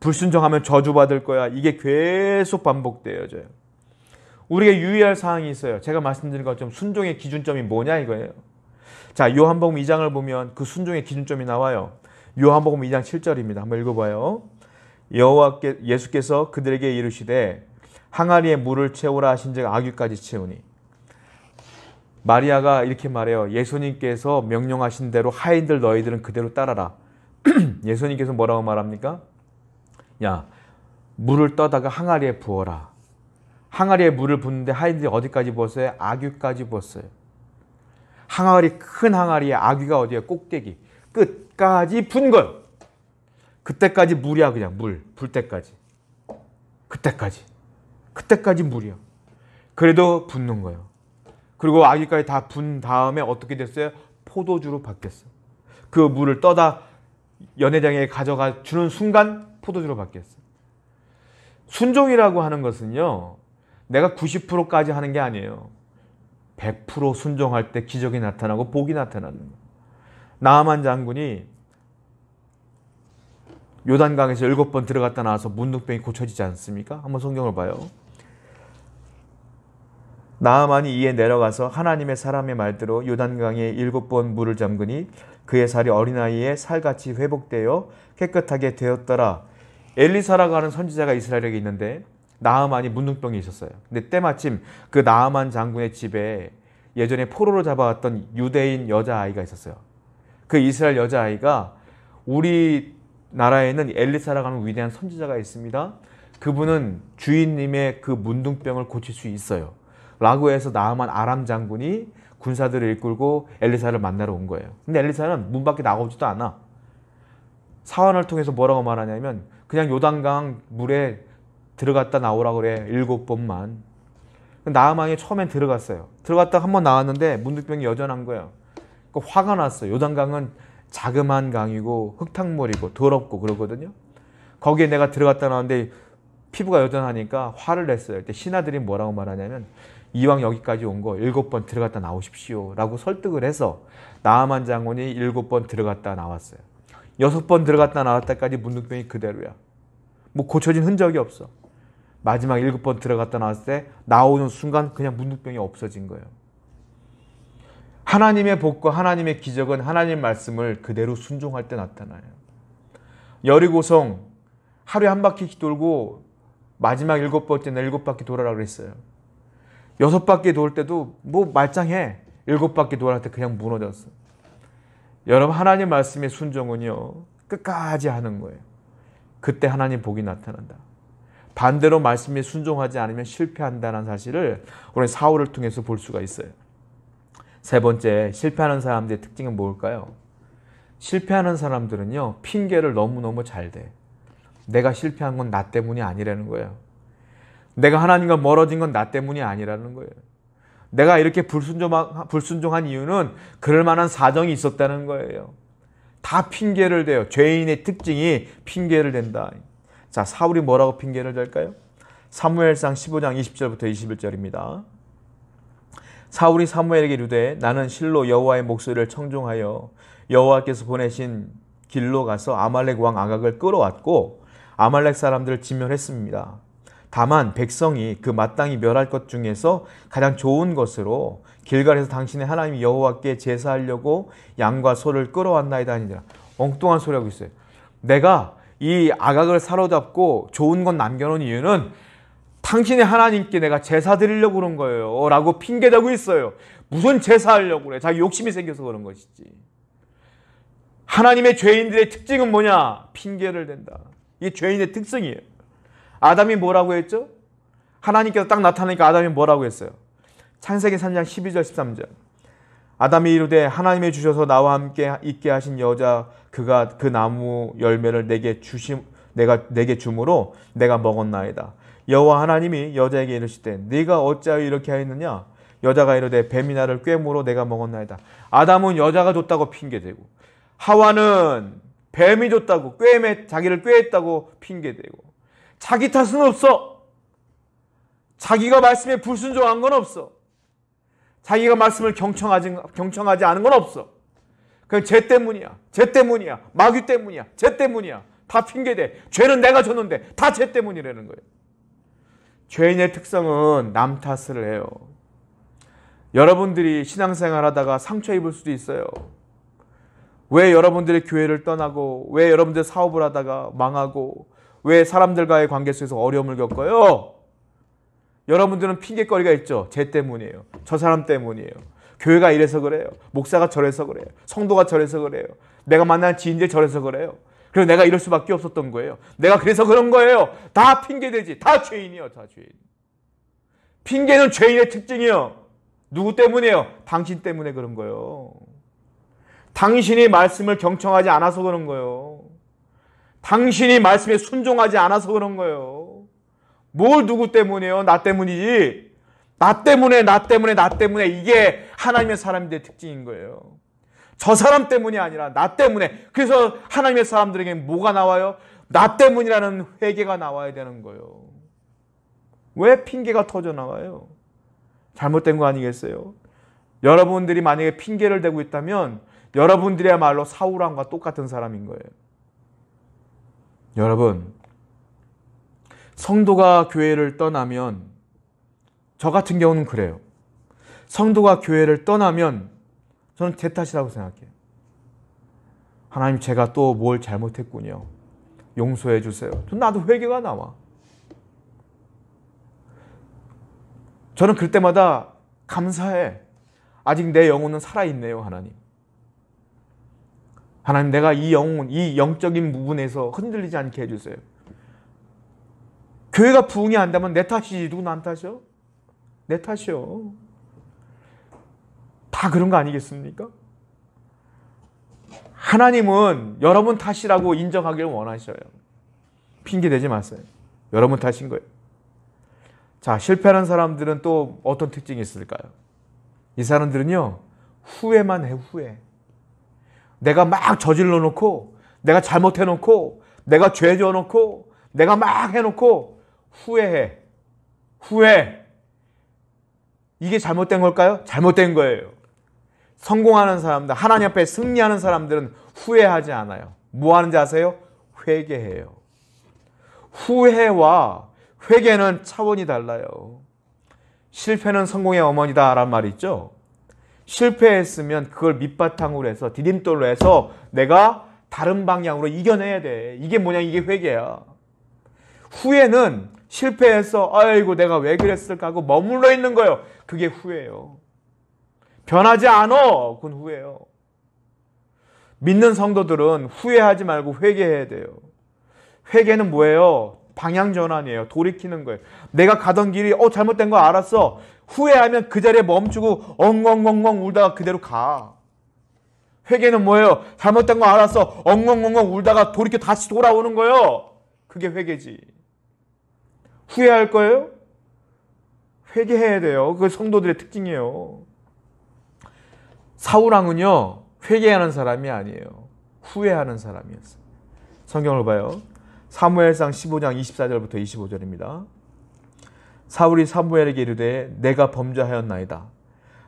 불순종하면 저주받을 거야. 이게 계속 반복되어져요. 우리가 유의할 사항이 있어요. 제가 말씀드린 것처럼 순종의 기준점이 뭐냐 이거예요. 자, 요한복음 2장을 보면 그 순종의 기준점이 나와요. 요한복음 2장 7절입니다. 한번 읽어봐요. 여호와께 예수께서 그들에게 이르시되 항아리에 물을 채우라 하신즉 아귀까지 채우니 마리아가 이렇게 말해요. 예수님께서 명령하신 대로 하인들 너희들은 그대로 따라라. 예수님께서 뭐라고 말합니까? 야 물을 떠다가 항아리에 부어라. 항아리에 물을 붓는데 하인들이 어디까지 벗어요? 아귀까지 벗어요. 항아리 큰 항아리에 아귀가 어디에 꼭대기 끝까지 분거 그때까지 물이야 그냥 물. 불 때까지. 그때까지. 그때까지 물이야. 그래도 붓는 거예요. 그리고 아귀까지 다분 다음에 어떻게 됐어요? 포도주로 바뀌었어. 그 물을 떠다 연회장에 가져가 주는 순간 포도주로 바뀌었어. 순종이라고 하는 것은요. 내가 90%까지 하는 게 아니에요. 100% 순종할 때 기적이 나타나고 복이 나타나는 거예요. 나만 장군이 요단강에서 일곱 번 들어갔다 나와서 문둥병이 고쳐지지 않습니까? 한번 성경을 봐요. 나아만이 이에 내려가서 하나님의 사람의 말대로 요단강에 일곱 번 물을 잠그니 그의 살이 어린아이의 살같이 회복되어 깨끗하게 되었더라. 엘리사라고 하는 선지자가 이스라엘에게 있는데 나아만이 문둥병이 있었어요. 근데 때마침 그 나아만 장군의 집에 예전에 포로로 잡아왔던 유대인 여자아이가 있었어요. 그 이스라엘 여자아이가 우리 나라에는 엘리사라고 하는 위대한 선지자가 있습니다. 그분은 주인님의 그 문둥병을 고칠 수 있어요. 라고 해서 나아만 아람 장군이 군사들을 이끌고 엘리사를 만나러 온 거예요. 근데 엘리사는 문 밖에 나오지도 않아. 사원을 통해서 뭐라고 말하냐면 그냥 요단강 물에 들어갔다 나오라 그래 일곱 번만 나아만이 처음엔 들어갔어요 들어갔다 한 번 나왔는데 문득병이 여전한 거예요 그러니까 화가 났어요 요단강은 자그마한 강이고 흙탕물이고 더럽고 그러거든요 거기에 내가 들어갔다 나왔는데 피부가 여전하니까 화를 냈어요 그때 신하들이 뭐라고 말하냐면 이왕 여기까지 온 거 일곱 번 들어갔다 나오십시오 라고 설득을 해서 나아만 장군이 일곱 번 들어갔다 나왔어요 여섯 번 들어갔다 나왔다까지 문득병이 그대로야 뭐 고쳐진 흔적이 없어 마지막 일곱 번 들어갔다 나왔을 때 나오는 순간 그냥 문득병이 없어진 거예요. 하나님의 복과 하나님의 기적은 하나님 말씀을 그대로 순종할 때 나타나요. 여리고성 하루에 한 바퀴 돌고 마지막 일곱 번째 날 일곱 바퀴 돌아라 그랬어요. 여섯 바퀴 돌 때도 뭐 말짱해. 일곱 바퀴 돌아갈 때 그냥 무너졌어. 여러분 하나님 말씀의 순종은요. 끝까지 하는 거예요. 그때 하나님 복이 나타난다. 반대로 말씀에 순종하지 않으면 실패한다는 사실을 우리 사울을 통해서 볼 수가 있어요. 세 번째, 실패하는 사람들의 특징은 뭘까요? 실패하는 사람들은요, 핑계를 너무너무 잘 대. 내가 실패한 건 나 때문이 아니라는 거예요. 내가 하나님과 멀어진 건 나 때문이 아니라는 거예요. 내가 이렇게 불순종한 이유는 그럴 만한 사정이 있었다는 거예요. 다 핑계를 대요. 죄인의 특징이 핑계를 댄다. 자, 사울이 뭐라고 핑계를 댈까요? 사무엘상 15장 20절부터 21절입니다. 사울이 사무엘에게 이르되 나는 실로 여호와의 목소리를 청종하여 여호와께서 보내신 길로 가서 아말렉 왕 아각을 끌어왔고 아말렉 사람들을 진멸했습니다. 다만 백성이 그 마땅히 멸할 것 중에서 가장 좋은 것으로 길갈에서 당신의 하나님 여호와께 제사하려고 양과 소를 끌어왔나이다 아니라 엉뚱한 소리하고 있어요. 내가 이 악악을 사로잡고 좋은 건 남겨놓은 이유는 당신의 하나님께 내가 제사 드리려고 그런 거예요. 라고 핑계대고 있어요. 무슨 제사하려고 그래. 자기 욕심이 생겨서 그런 것이지. 하나님의 죄인들의 특징은 뭐냐? 핑계를 댄다. 이게 죄인의 특성이에요. 아담이 뭐라고 했죠? 하나님께서 딱 나타나니까 아담이 뭐라고 했어요? 창세기 3장 12절 13절. 아담이 이르되 하나님의 주셔서 나와 함께 있게 하신 여자 그가 그 나무 열매를 내게 주심 내가 내게 주므로 내가 먹었나이다. 여호와 하나님이 여자에게 이르시되 네가 어찌하여 이렇게 하였느냐? 여자가 이르되 뱀이 나를 꿰므로 내가 먹었나이다. 아담은 여자가 줬다고 핑계대고 하와는 뱀이 줬다고 꿰매 자기를 꾀했다고 핑계대고 자기 탓은 없어. 자기가 말씀에 불순종한 건 없어. 자기가 말씀을 경청하지, 경청하지 않은 건 없어. 그냥 죄 때문이야. 죄 때문이야. 마귀 때문이야. 죄 때문이야. 다 핑계대. 죄는 내가 줬는데 다 죄 때문이라는 거예요. 죄인의 특성은 남 탓을 해요. 여러분들이 신앙생활 하다가 상처 입을 수도 있어요. 왜 여러분들이 교회를 떠나고, 왜 여러분들 사업을 하다가 망하고, 왜 사람들과의 관계 속에서 어려움을 겪어요? 여러분들은 핑계거리가 있죠. 제 때문이에요. 저 사람 때문이에요. 교회가 이래서 그래요. 목사가 저래서 그래요. 성도가 저래서 그래요. 내가 만난 지인들 저래서 그래요. 그래서 내가 이럴 수밖에 없었던 거예요. 내가 그래서 그런 거예요. 다 핑계대지. 다 죄인이요. 다 죄인. 핑계는 죄인의 특징이요. 누구 때문이에요? 당신 때문에 그런 거예요. 당신이 말씀을 경청하지 않아서 그런 거예요. 당신이 말씀에 순종하지 않아서 그런 거예요. 뭘 누구 때문이에요? 나 때문이지. 나 때문에, 나 때문에, 나 때문에 이게 하나님의 사람들의 특징인 거예요. 저 사람 때문이 아니라 나 때문에. 그래서 하나님의 사람들에게 뭐가 나와요? 나 때문이라는 회개가 나와야 되는 거예요. 왜 핑계가 터져 나와요? 잘못된 거 아니겠어요? 여러분들이 만약에 핑계를 대고 있다면 여러분들이야말로 사울왕과 똑같은 사람인 거예요. 여러분, 성도가 교회를 떠나면 저 같은 경우는 그래요. 성도가 교회를 떠나면 저는 제 탓이라고 생각해요. 하나님 제가 또 뭘 잘못했군요. 용서해 주세요. 나도 회개가 나와. 저는 그럴 때마다 감사해. 아직 내 영혼은 살아있네요, 하나님. 하나님, 내가 이 영혼, 이 영적인 부분에서 흔들리지 않게 해주세요. 교회가 부흥이 안다면 내 탓이지, 누구 남 탓이요? 내 탓이요. 다 그런 거 아니겠습니까? 하나님은 여러분 탓이라고 인정하기를 원하셔요. 핑계 대지 마세요. 여러분 탓인 거예요. 자, 실패하는 사람들은 또 어떤 특징이 있을까요? 이 사람들은요, 후회만 해, 후회. 내가 막 저질러 놓고, 내가 잘못해 놓고, 내가 죄 져놓고, 내가 막 해놓고, 후회해. 후회. 이게 잘못된 걸까요? 잘못된 거예요. 성공하는 사람들, 하나님 앞에 승리하는 사람들은 후회하지 않아요. 뭐 하는지 아세요? 회개해요. 후회와 회개는 차원이 달라요. 실패는 성공의 어머니다라는 말이 있죠. 실패했으면 그걸 밑바탕으로 해서 디딤돌로 해서 내가 다른 방향으로 이겨내야 돼. 이게 뭐냐? 이게 회개야. 후회는 실패해서 아이고 내가 왜 그랬을까 하고 머물러 있는 거예요. 그게 후예요. 회 변하지 않어. 그건 후예요. 회 믿는 성도들은 후회하지 말고 회개해야 돼요. 회개는 뭐예요? 방향 전환이에요. 돌이키는 거예요. 내가 가던 길이 어 잘못된 거 알았어. 후회하면 그 자리에 멈추고 엉엉엉엉 울다가 그대로 가. 회개는 뭐예요? 잘못된 거 알았어. 엉엉엉엉 울다가 돌이켜 다시 돌아오는 거예요. 그게 회개지. 후회할 거예요? 회개해야 돼요. 그 성도들의 특징이에요. 사울왕은요, 회개하는 사람이 아니에요. 후회하는 사람이었어요. 성경을 봐요. 사무엘상 15장 24절부터 25절입니다. 사울이 사무엘에게 이르되 내가 범죄하였나이다.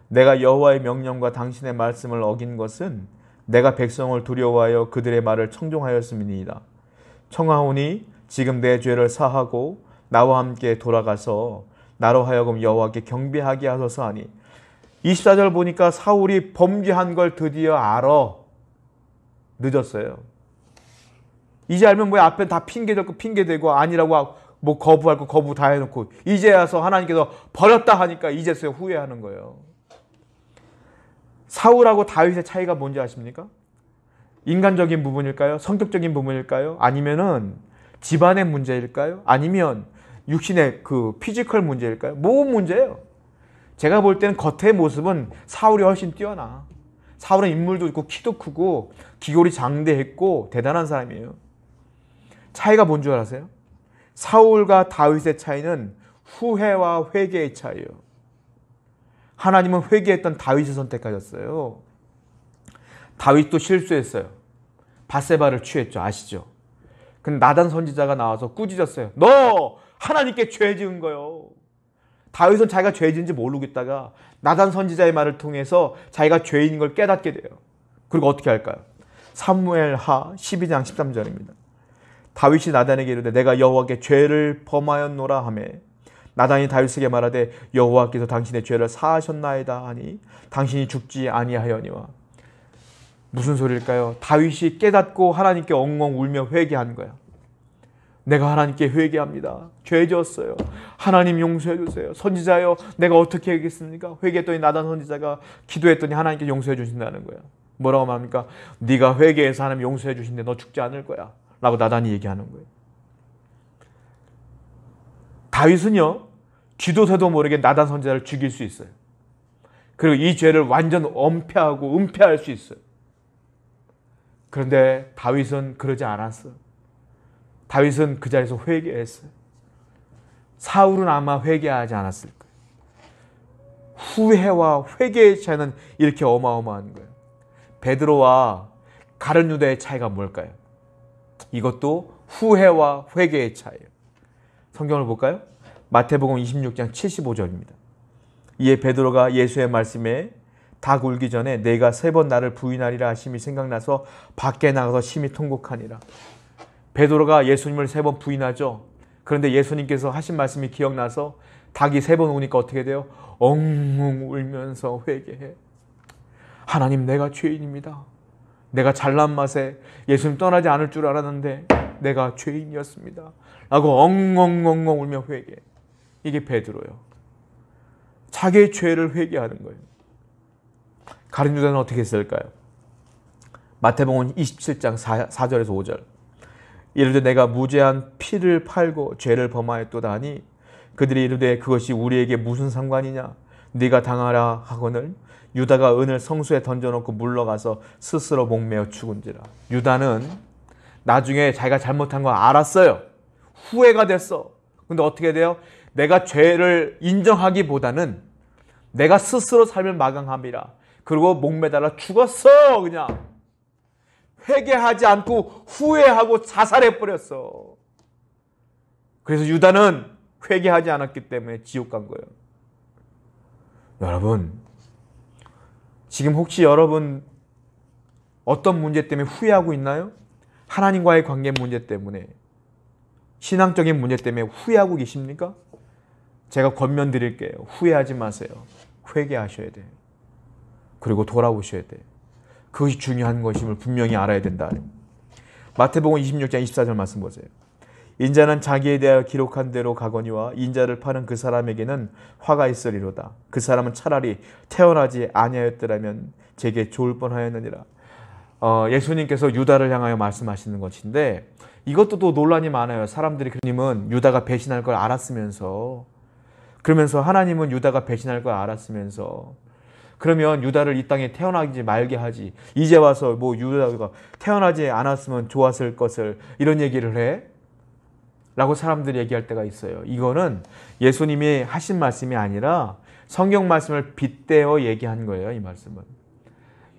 내가 여호와의 명령과 당신의 말씀을 어긴 것은 내가 백성을 두려워하여 그들의 말을 청종하였음이니이다. 청하오니 지금 내 죄를 사하고 나와 함께 돌아가서 나로 하여금 여호와께 경배하게 하소서 하니 24절 보니까 사울이 범죄한 걸 드디어 알아. 늦었어요. 이제 알면 뭐야 앞에 다 핑계 대고 핑계 대고 아니라고 하고 뭐 거부할 거 거부 다 해놓고 이제 와서 하나님께서 버렸다 하니까 이제서야 후회하는 거예요. 사울하고 다윗의 차이가 뭔지 아십니까? 인간적인 부분일까요? 성격적인 부분일까요? 아니면은 집안의 문제일까요? 아니면 육신의 그 피지컬 문제일까요? 모 문제예요. 제가 볼 때는 겉의 모습은 사울이 훨씬 뛰어나. 사울은 인물도 있고 키도 크고 기골이 장대했고 대단한 사람이에요. 차이가 뭔 줄 아세요? 사울과 다윗의 차이는 후회와 회개의 차이예요. 하나님은 회개했던 다윗을 선택하셨어요. 다윗도 실수했어요. 바세바를 취했죠. 아시죠? 근데 나단 선지자가 나와서 꾸짖었어요. 너 하나님께 죄 지은 거요. 다윗은 자기가 죄 지은지 모르고 다가 나단 선지자의 말을 통해서 자기가 죄인인 걸 깨닫게 돼요. 그리고 어떻게 할까요? 사무엘하 12장 13절입니다. 다윗이 나단에게 이르되 내가 여호와께 죄를 범하였노라 하며 나단이 다윗에게 말하되 여호와께서 당신의 죄를 사하셨나이다 하니 당신이 죽지 아니하여니와 무슨 소리까요 다윗이 깨닫고 하나님께 엉엉 울며 회개한 거야. 내가 하나님께 회개합니다. 죄 지었어요. 하나님 용서해 주세요. 선지자여, 내가 어떻게 하겠습니까? 회개했더니 나단 선지자가 기도했더니 하나님께 용서해 주신다는 거야. 뭐라고 말합니까? 네가 회개해서 하나님 용서해 주신데 너 죽지 않을 거야. 라고 나단이 얘기하는 거예요. 다윗은요. 기도새도 모르게 나단 선지자를 죽일 수 있어요. 그리고 이 죄를 완전 엄폐하고 은폐할 수 있어요. 그런데 다윗은 그러지 않았어요. 다윗은 그 자리에서 회개했어요. 사울은 아마 회개하지 않았을 거예요. 후회와 회개의 차이는 이렇게 어마어마한 거예요. 베드로와 가른 유다의 차이가 뭘까요? 이것도 후회와 회개의 차이예요. 성경을 볼까요? 마태복음 26장 75절입니다. 이에 베드로가 예수의 말씀에 닭 울기 전에 내가 세 번 나를 부인하리라 하심이 생각나서 밖에 나가서 심히 통곡하니라. 베드로가 예수님을 세 번 부인하죠. 그런데 예수님께서 하신 말씀이 기억나서 닭이 세 번 우니까 어떻게 돼요? 엉웅 울면서 회개해. 하나님 내가 죄인입니다. 내가 잘난 맛에 예수님 떠나지 않을 줄 알았는데 내가 죄인이었습니다. 라고 엉엉엉엉 울며 회개. 이게 베드로요. 자기의 죄를 회개하는 거예요. 가린 유다는 어떻게 했을까요? 마태복음 27장 4, 절에서 5절. 이르되 내가 무죄한 피를 팔고 죄를 범하였도다니 그들이 이르되 그것이 우리에게 무슨 상관이냐 네가 당하라 하거늘 유다가 은을 성수에 던져놓고 물러가서 스스로 목매어 죽은지라 유다는 나중에 자기가 잘못한 거 알았어요 후회가 됐어 근데 어떻게 돼요? 내가 죄를 인정하기보다는 내가 스스로 삶을 마감함이라 그리고 목매달아 죽었어 그냥 회개하지 않고 후회하고 자살해 버렸어. 그래서 유다는 회개하지 않았기 때문에 지옥 간 거예요. 여러분, 지금 혹시 여러분 어떤 문제 때문에 후회하고 있나요? 하나님과의 관계 문제 때문에 신앙적인 문제 때문에 후회하고 계십니까? 제가 권면 드릴게요. 후회하지 마세요. 회개하셔야 돼요. 그리고 돌아오셔야 돼요. 그것이 중요한 것임을 분명히 알아야 된다. 마태복음 26장 24절 말씀 보세요. 인자는 자기에 대하여 기록한 대로 가거니와 인자를 파는 그 사람에게는 화가 있으리로다. 그 사람은 차라리 태어나지 아니하였더라면 제게 좋을 뻔하였느니라. 어, 예수님께서 유다를 향하여 말씀하시는 것인데 이것도 또 논란이 많아요. 사람들이 그님은 유다가 배신할 걸 알았으면서 그러면서 하나님은 유다가 배신할 걸 알았으면서 그러면 유다를 이 땅에 태어나지 말게 하지. 이제 와서 뭐 유다가 태어나지 않았으면 좋았을 것을 이런 얘기를 해. 라고 사람들이 얘기할 때가 있어요. 이거는 예수님이 하신 말씀이 아니라 성경 말씀을 빗대어 얘기한 거예요. 이 말씀은.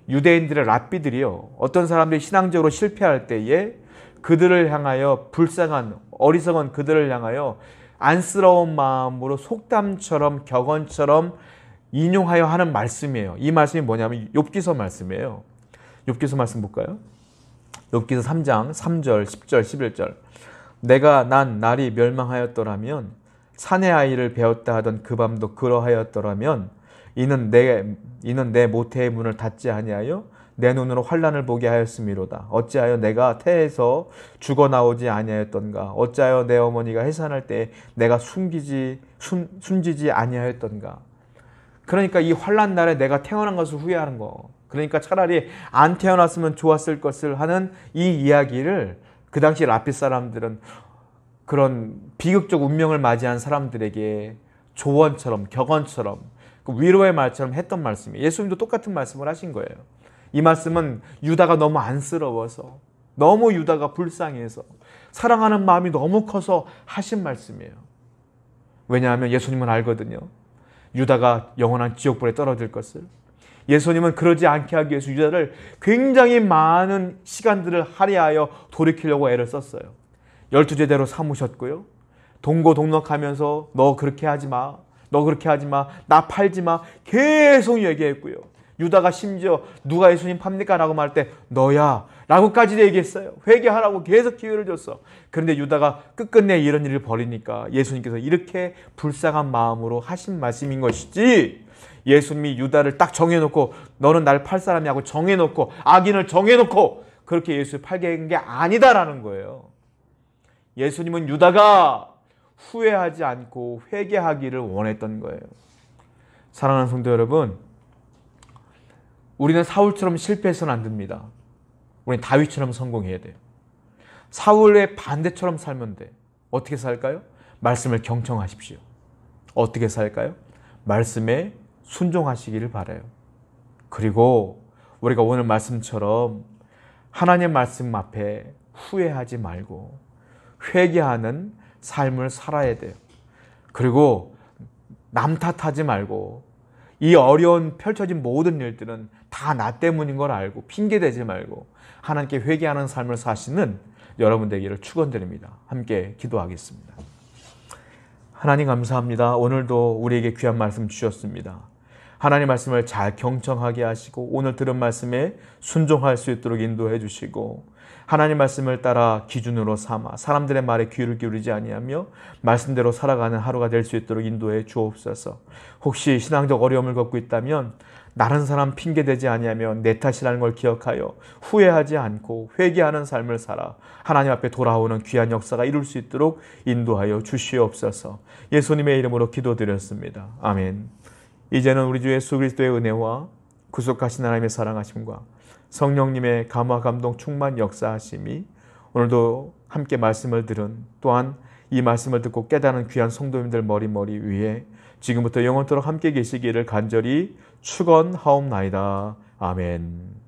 유대인들의 랍비들이요. 어떤 사람들이 신앙적으로 실패할 때에 그들을 향하여 불쌍한 어리석은 그들을 향하여 안쓰러운 마음으로 속담처럼 격언처럼 인용하여 하는 말씀이에요. 이 말씀이 뭐냐면 욥기서 말씀이에요. 욥기서 말씀 볼까요? 욥기서 3장 3절, 10절, 11절. 내가 난 날이 멸망하였더라면 산의 아이를 배웠다 하던 그 밤도 그러하였더라면 이는 내 이는 내 모태의 문을 닫지 아니하여 내 눈으로 환란을 보게 하였음이로다. 어찌하여 내가 태에서 죽어 나오지 아니하였던가? 어찌하여 내 어머니가 해산할 때 내가 숨기지 숨, 숨지지 아니하였던가? 그러니까 이 환란 날에 내가 태어난 것을 후회하는 거. 그러니까 차라리 안 태어났으면 좋았을 것을 하는 이 이야기를 그 당시 라피 사람들은 그런 비극적 운명을 맞이한 사람들에게 조언처럼 격언처럼 그 위로의 말처럼 했던 말씀이 에요 예수님도 똑같은 말씀을 하신 거예요. 이 말씀은 유다가 너무 안쓰러워서 너무 유다가 불쌍해서 사랑하는 마음이 너무 커서 하신 말씀이에요. 왜냐하면 예수님은 알거든요. 유다가 영원한 지옥불에 떨어질 것을 예수님은 그러지 않게 하기 위해서 유다를 굉장히 많은 시간들을 할애하여 돌이키려고 애를 썼어요. 열두 제대로 삼으셨고요. 동고동락하면서 너 그렇게 하지 마. 너 그렇게 하지 마. 나 팔지 마. 계속 얘기했고요. 유다가 심지어 누가 예수님 팝니까? 라고 말할 때 너야. 라고까지 도 얘기했어요. 회개하라고 계속 기회를 줬어. 그런데 유다가 끝끝내 이런 일을 벌이니까 예수님께서 이렇게 불쌍한 마음으로 하신 말씀인 것이지 예수님이 유다를 딱 정해놓고 너는 날 팔 사람이라고 정해놓고 악인을 정해놓고 그렇게 예수 팔게 한 게 아니다라는 거예요. 예수님은 유다가 후회하지 않고 회개하기를 원했던 거예요. 사랑하는 성도 여러분, 우리는 사울처럼 실패해서는 안 됩니다. 우린 다윗처럼 성공해야 돼요. 사울의 반대처럼 살면 돼. 어떻게 살까요? 말씀을 경청하십시오. 어떻게 살까요? 말씀에 순종하시기를 바라요. 그리고 우리가 오늘 말씀처럼 하나님 말씀 앞에 후회하지 말고 회개하는 삶을 살아야 돼요. 그리고 남 탓하지 말고 이 어려운 펼쳐진 모든 일들은 다 나 때문인 걸 알고 핑계대지 말고 하나님께 회개하는 삶을 사시는 여러분 되기를 축원드립니다. 함께 기도하겠습니다. 하나님 감사합니다. 오늘도 우리에게 귀한 말씀 주셨습니다. 하나님 말씀을 잘 경청하게 하시고 오늘 들은 말씀에 순종할 수 있도록 인도해 주시고 하나님 말씀을 따라 기준으로 삼아 사람들의 말에 귀를 기울이지 아니하며 말씀대로 살아가는 하루가 될 수 있도록 인도해 주옵소서. 혹시 신앙적 어려움을 겪고 있다면 다른 사람 핑계 대지 아니하며 내 탓이라는 걸 기억하여 후회하지 않고 회개하는 삶을 살아 하나님 앞에 돌아오는 귀한 역사가 이룰 수 있도록 인도하여 주시옵소서. 예수님의 이름으로 기도드렸습니다. 아멘. 이제는 우리 주 예수 그리스도의 은혜와 구속하신 하나님의 사랑하심과 성령님의 감화 감동 충만 역사하심이 오늘도 함께 말씀을 들은 또한 이 말씀을 듣고 깨달은 귀한 성도님들 머리머리 위에 지금부터 영원토록 함께 계시기를 간절히 축원하옵나이다. 아멘.